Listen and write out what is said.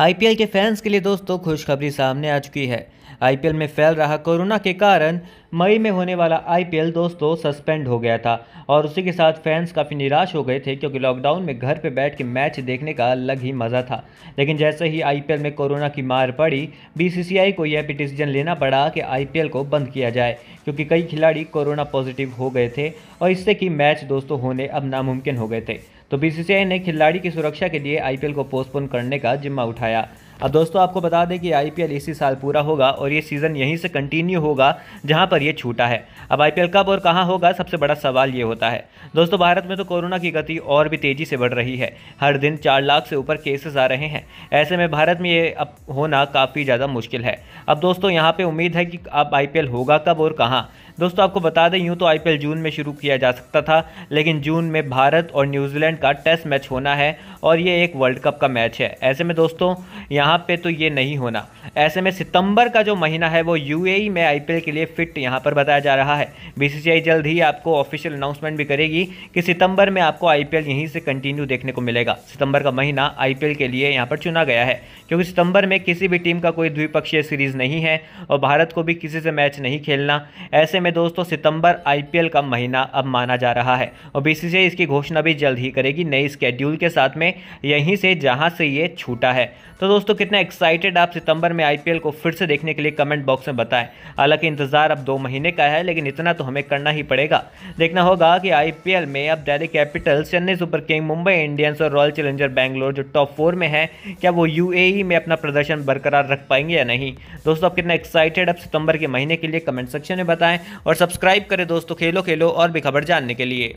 IPL के fans के लिए दोस्तों खुशखबरी सामने आ चुकी है आईपीएल में फैल रहा कोरोना के कारण मई में होने वाला आईपीएल दोस्तों सस्पेंड हो गया था और उसी के साथ फैंस काफ़ी निराश हो गए थे क्योंकि लॉकडाउन में घर पर बैठ के मैच देखने का अलग ही मज़ा था लेकिन जैसे ही आईपीएल में कोरोना की मार पड़ी बीसीसीआई को यह भी डिसीजन लेना पड़ा कि आईपीएल को बंद किया जाए क्योंकि कई खिलाड़ी कोरोना पॉजिटिव हो गए थे और इससे कि मैच दोस्तों होने अब नामुमकिन हो गए थे तो बीसीसीआई ने खिलाड़ी की सुरक्षा के लिए आईपीएल को पोस्टपोन करने का जिम्मा उठाया अब दोस्तों आपको बता दें कि आईपीएल इसी साल पूरा होगा और ये सीज़न यहीं से कंटिन्यू होगा जहां पर ये छूटा है अब आईपीएल कब और कहां होगा सबसे बड़ा सवाल ये होता है दोस्तों भारत में तो कोरोना की गति और भी तेज़ी से बढ़ रही है हर दिन चार लाख से ऊपर केसेस आ रहे हैं ऐसे में भारत में ये अब होना काफ़ी ज़्यादा मुश्किल है अब दोस्तों यहाँ पर उम्मीद है कि अब आई होगा कब और कहाँ दोस्तों आपको बता दें यूँ तो आई जून में शुरू किया जा सकता था लेकिन जून में भारत और न्यूजीलैंड का टेस्ट मैच होना है और ये एक वर्ल्ड कप का मैच है ऐसे में दोस्तों यहाँ पर तो ये नहीं होना ऐसे में सितंबर का जो महीना है वो यूएई में आईपीएल के लिए फिट यहाँ पर बताया जा रहा है बीसीसीआई जल्द ही आपको ऑफिशियल अनाउंसमेंट भी करेगी कि सितंबर में आपको आईपीएल यहीं से कंटिन्यू देखने को मिलेगा सितंबर का महीना आईपीएल के लिए यहाँ पर चुना गया है क्योंकि सितंबर में किसी भी टीम का कोई द्विपक्षीय सीरीज नहीं है और भारत को भी किसी से मैच नहीं खेलना ऐसे में दोस्तों सितंबर आईपीएल का महीना अब माना जा रहा है और बीसीसीआई इसकी घोषणा भी जल्द ही करेगी नए स्केड्यूल के साथ में यहीं से जहां से ये छूटा है तो दोस्तों कितना एक्साइटेड आप सितंबर में आईपीएल को फिर से देखने के लिए कमेंट बॉक्स में बताएं हालांकि इंतजार अब दो महीने का है लेकिन इतना तो हमें करना ही पड़ेगा देखना होगा कि आई में अब Delhi Capitals Chennai super king Mumbai Indians और रॉयल चैलेंजर बैंगलोर जो टॉप फोर में है क्या वो यू e में अपना प्रदर्शन बरकरार रख पाएंगे या नहीं दोस्तों आप कितना एक्साइटेड अब सितंबर के महीने के लिए कमेंट सेक्शन में बताएं और सब्सक्राइब करें दोस्तों खेलो खेलो और भी खबर जानने के लिए